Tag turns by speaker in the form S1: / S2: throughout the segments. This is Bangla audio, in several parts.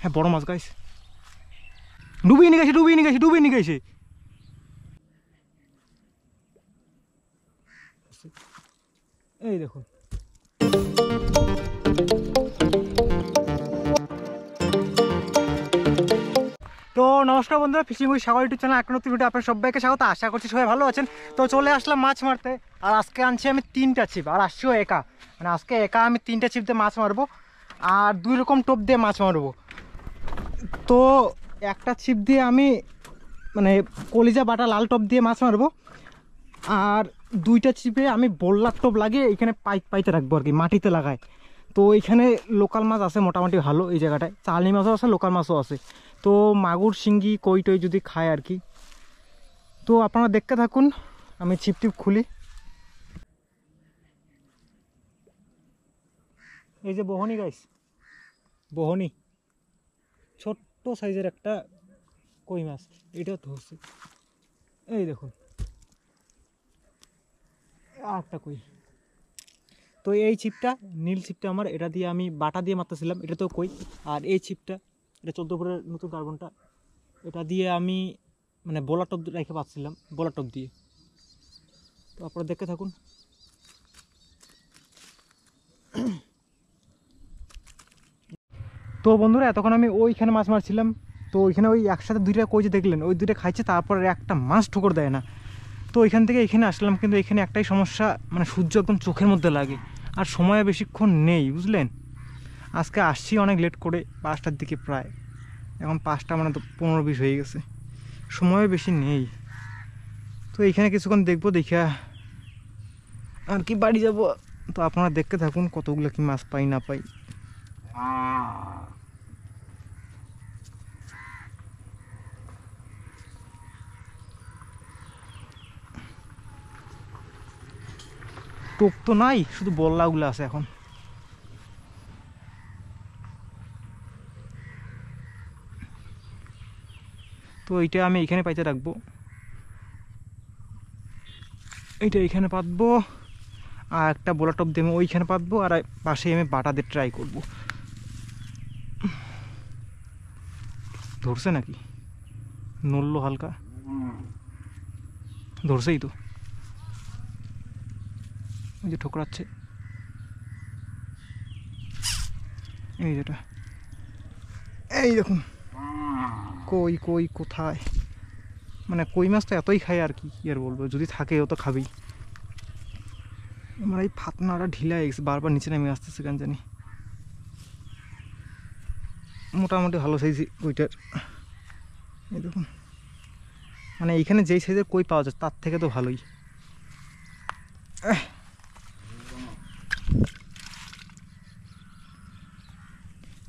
S1: হ্যাঁ বড় মাছ গাইছে ডুবিয়ে নিয়ে গেছে ডুবিয়ে নিয়ে গেছে ডুবিয়ে নিয়ে গেছে এই দেখুন তো নমস্কার বন্ধুরা fishing with Sagar YouTube channel একটা নতুন ভিডিও আপনার সবাইকে স্বাগত আশা করছি সবাই ভালো আছেন তো চলে আসলাম মাছ মারতে আর আজকে আনছি আমি তিনটা ছিপ আর আসছিও একা মানে আজকে একা আমি তিনটা ছিপ দিয়ে মাছ মারবো আর দুই রকম টোপ দিয়ে মাছ মারবো তো একটা ছিপ দিয়ে আমি মানে কলিজা বাটা লাল টপ দিয়ে মাছ মারবো আর দুইটা ছিপে আমি বোল্লার টপ লাগিয়ে এখানে পাইক পাইতে রাখবো আর কি মাটিতে লাগায় তো এখানে লোকাল মাছ আছে মোটামুটি ভালো এই জায়গাটায় চালনি মাছও আছে লোকাল মাছও আছে তো মাগুর শিঙ্গি কই টই যদি খায় আর কি তো আপনারা দেখতে থাকুন আমি ছিপ টিপ খুলি এই যে বহনি গাইস বহনি ছোট্ট সাইজের একটা কই মাছ এটা ধরছে এই দেখুন আরেকটা কই তো এই ছিপটা নীল ছিপটা আমার এটা দিয়ে আমি বাটা দিয়ে মারতেছিলাম এটা তো কই আর এই ছিপটা এটা চোদ্দো ফুটের নতুন কার্বনটা এটা দিয়ে আমি মানে বোলা টপ রেখে পাচ্ছিলাম বোলা টপ দিয়ে তো আপনারা দেখে থাকুন তো বন্ধুরা এতক্ষণ আমি ওইখানে মাছ মারছিলাম তো ওইখানে ওই একসাথে দুইটা যে দেখলেন ওই দুইটা খাইছে তারপর একটা মাছ ঠুকর দেয় না তো ওইখান থেকে এখানে আসলাম কিন্তু এখানে একটাই সমস্যা মানে সূর্য একদম চোখের মধ্যে লাগে আর সময় বেশিক্ষণ নেই বুঝলেন আজকে আসছি অনেক লেট করে পাঁচটার দিকে প্রায় এখন পাঁচটা মানে তো পনেরো বিশ হয়ে গেছে সময় বেশি নেই তো এইখানে কিছুক্ষণ দেখবো দেখিয়া আর কি বাড়ি যাব তো আপনারা দেখতে থাকুন কতগুলো কি মাছ পাই না পাই টোপ তো নাই শুধু বল্লাগুলো আছে এখন তো এইটা আমি এখানে পাইতে রাখবো এইটা এইখানে পাতবো আর একটা বোলা টপ দিয়ে আমি ওইখানে পাতবো আর পাশে আমি বাটা দিয়ে ট্রাই করব ধরছে নাকি নড়লো হালকা ধরছেই তো ওই যে ঠোকরাচ্ছে এই যেটা এই দেখুন কই কই কোথায় মানে কই মাছ তো এতই খায় আর কি কী আর বলবো যদি থাকে ও তো খাবেই আমার এই ফাতনাটা ঢিলা গেছে বারবার নিচে নেমে আসতেছে কেন জানি মোটামুটি ভালো সাইজ ওইটার এই দেখুন মানে এইখানে যেই সাইজের কই পাওয়া যায় তার থেকে তো ভালোই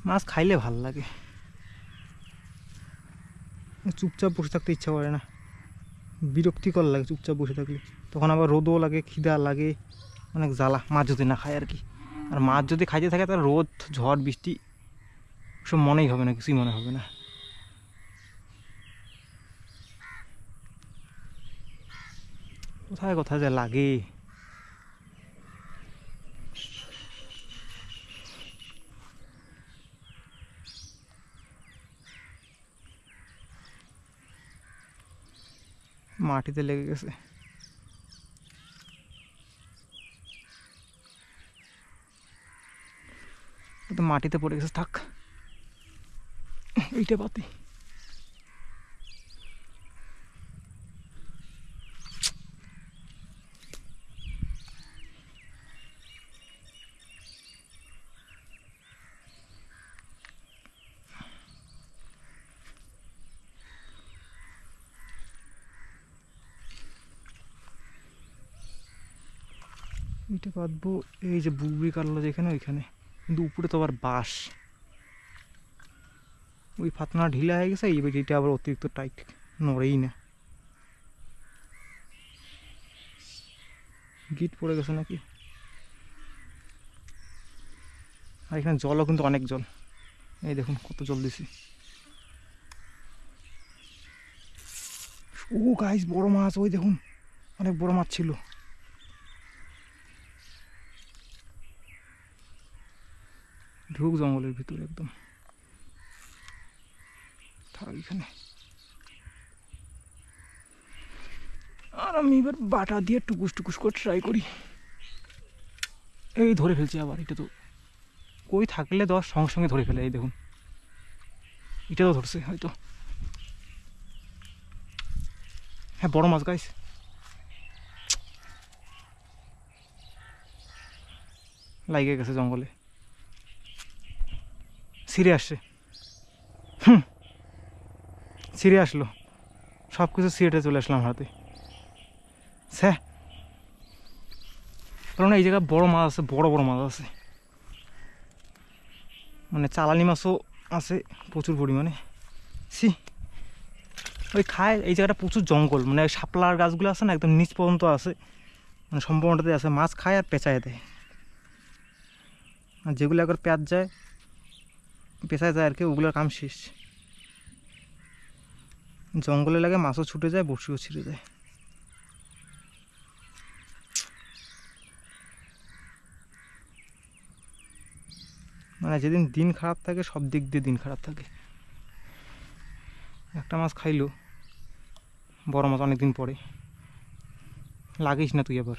S1: মাছ খাইলে ভাল লাগে চুপচাপ বসে থাকতে ইচ্ছা করে না বিরক্তিকর লাগে চুপচাপ বসে থাকলে তখন আবার রোদও লাগে খিদা লাগে অনেক জ্বালা মাছ যদি না খায় আর কি আর মাছ যদি খাইতে থাকে তার রোদ ঝড় বৃষ্টি সব মনেই হবে না কিছুই মনে হবে না কোথায় কোথায় যে লাগে মাটিতে লেগে গেছে মাটিতে পড়ে গেছে থাক এইটা বাতি এটা কাঁদবো এই যে বুবরি কাটলো যেখানে ওইখানে কিন্তু উপরে তো আবার বাঁশ ওই ফাতনা ঢিলা হয়ে গেছে এইবার এটা আবার অতিরিক্ত টাইট নড়েই না গিট পড়ে গেছে নাকি আর এখানে জলও কিন্তু অনেক জল এই দেখুন কত জল দিছি ও গাইস বড় মাছ ওই দেখুন অনেক বড় মাছ ছিল ঢুক জঙ্গলের ভিতরে একদম আর আমি এবার বাটা দিয়ে টুকুস টুকুস করে ট্রাই করি এই ধরে ফেলছি আবার এটা তো কই থাকলে দশ সঙ্গে সঙ্গে ধরে ফেলে এই দেখুন এটা তো ধরছে হয়তো হ্যাঁ বড় মাছ গাইছে লাইগে গেছে জঙ্গলে ছিঁড়ে আসছে হুম ছিঁড়ে আসলো সব কিছু ছিঁড়ে চলে আসলাম হাতে স্যার কারণ এই জায়গায় বড় মাছ আছে বড় বড় মাছ আছে মানে চালানি মাছও আছে প্রচুর পরিমাণে সি ওই খায় এই জায়গাটা প্রচুর জঙ্গল মানে শাপলার গাছগুলো আছে না একদম নিচ পর্যন্ত আছে মানে সম্পূর্ণটাতে আছে মাছ খায় আর পেঁচায় দেয় আর যেগুলো একবার পেঁচ যায় পেশায় যায় আর কি ওগুলোর কাম শেষ জঙ্গলে লাগে মাছও ছুটে যায় বসিও ছিঁড়ে যায় মানে যেদিন দিন খারাপ থাকে সব দিক দিয়ে দিন খারাপ থাকে একটা মাছ খাইলো বড় মাছ অনেকদিন পরে লাগিস না তুই আবার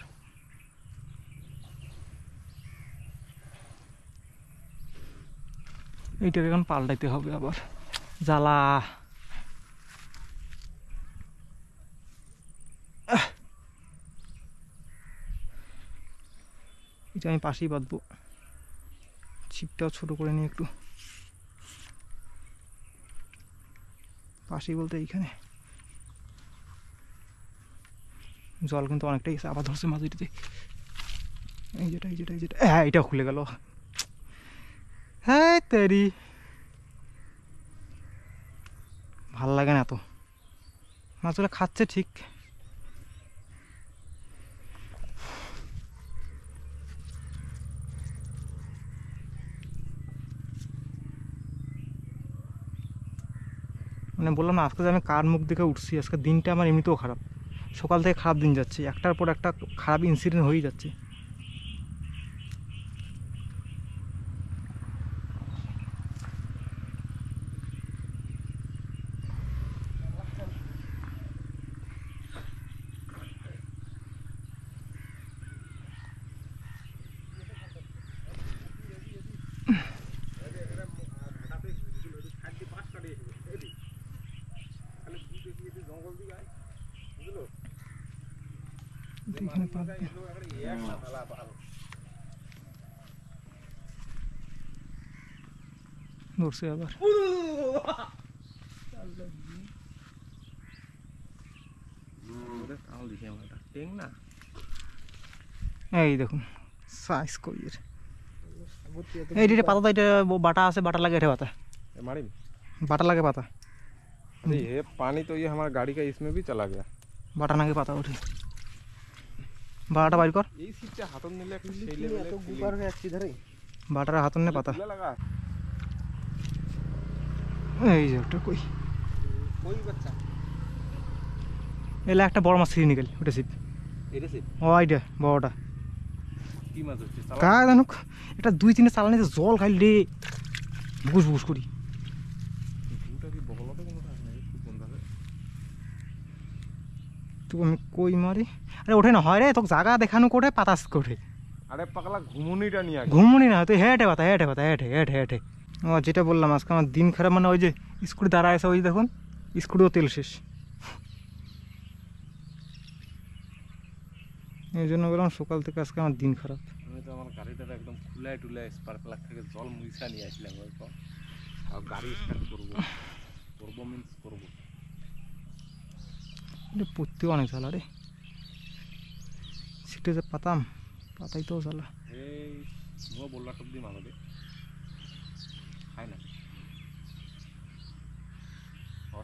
S1: এইটাকে এখন পাল্টাইতে হবে আবার জ্বালা এটা আমি পাশেই বাঁধবো ছিপটাও ছোট করে নিই একটু পাশেই বলতে এইখানে জল কিন্তু অনেকটাই আবার ধরছে মাঝে এই যেটা এই যেটা এই যেটা হ্যাঁ এটা খুলে গেল হ্যাঁ তেরি ভাল লাগে না তো মাছগুলো খাচ্ছে ঠিক মানে বললাম আজকে যে আমি কার মুখ দেখে উঠছি আজকে দিনটা আমার এমনিতেও খারাপ সকাল থেকে খারাপ দিন যাচ্ছে একটার পর একটা খারাপ ইনসিডেন্ট হয়েই যাচ্ছে এই দেখুন সাইজ কইর এই রে পাতা বাটা আছে বাটা লাগে রে পাতা पानी तो ये हमारा गाड़ी का इसमें भी चला गया बाटा ना के पाता उठे বাডা বাইকর এই সিটতে হাতোন দিলে একটু শেলেলে তো গুপারে আছি ধরে বাডারা হাতোন না পাতা আই যাও টাকা কই কই বাচ্চা এইলা একটা বড় মাছই নি গেল ওটা সিট এইটা সিট ও আইডা বড়টা কি মাছ হচ্ছে চালাক একটা দুই তিনে চাললে জল খাইলি গুস গুস করি ওটা কি বড়টা কোন কথা নাই কোন ডালে তখন কই मारे আরে ওঠে না হয় রে তোকে জায়গা দেখানো করে পাতাস করে আরে পাগলা ঘুমুনিটা নিয়ে ঘুমুনি না তুই হেঁটে পাতা হেঁটে পাতা হেঁটে হেঁটে হেঁটে ও যেটা বললাম আজকে আমার দিন খারাপ মানে ওই যে স্কুটি দাঁড়া আছে ওই দেখুন স্কুটিও তেল শেষ এই জন্য বললাম সকাল থেকে আজকে আমার দিন খারাপ আমি তো আমার গাড়িটা একদম খুলে টুলে স্পার্ক প্লাগ থেকে জল মুইসা নিয়ে আসলাম হয়তো আর গাড়ি স্টার্ট করবো করব মিন্স করবো পুত্তি অনেক ঝালা রে একটু যে পাতাম পাতাইতেও জ্বালা বললা সব দিয়ে মানবে খায় না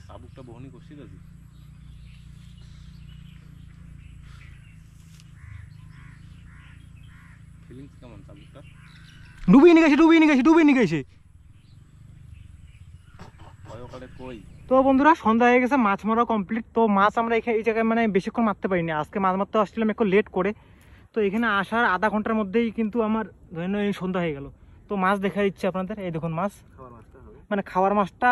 S1: সাবুকটা বহনি করছি দাদি ফিলিংস কেমন সাবুকটা ডুবিয়ে নিয়ে গেছে ডুবিয়ে নিয়ে গেছে ডুবিয়ে নিয়ে গেছে কয়কালে কই তো বন্ধুরা সন্ধ্যা হয়ে গেছে মাছ মারা কমপ্লিট তো মাছ আমরা এখানে এই জায়গায় মানে বেশিক্ষণ মারতে পারিনি আজকে মাছ মারতে আসছিলাম একটু লেট করে তো এখানে আসার আধা ঘন্টার মধ্যেই কিন্তু আমার ধরেন এই সন্ধ্যা হয়ে গেল তো মাছ দেখা দিচ্ছে আপনাদের এই দেখুন মাছ মানে খাওয়ার মাছটা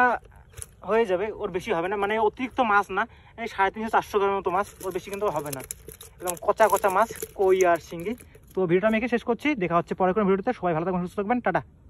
S1: হয়ে যাবে ওর বেশি হবে না মানে অতিরিক্ত মাছ না এই সাড়ে তিনশো চারশো গ্রামের মতো মাছ ওর বেশি কিন্তু হবে না একদম কচা কচা মাছ কই আর শিঙ্গি তো ভিডিওটা আমি শেষ করছি দেখা হচ্ছে পরে কোনো ভিডিওতে সবাই ভালো থাকবেন সুস্থ থাকবেন টাটা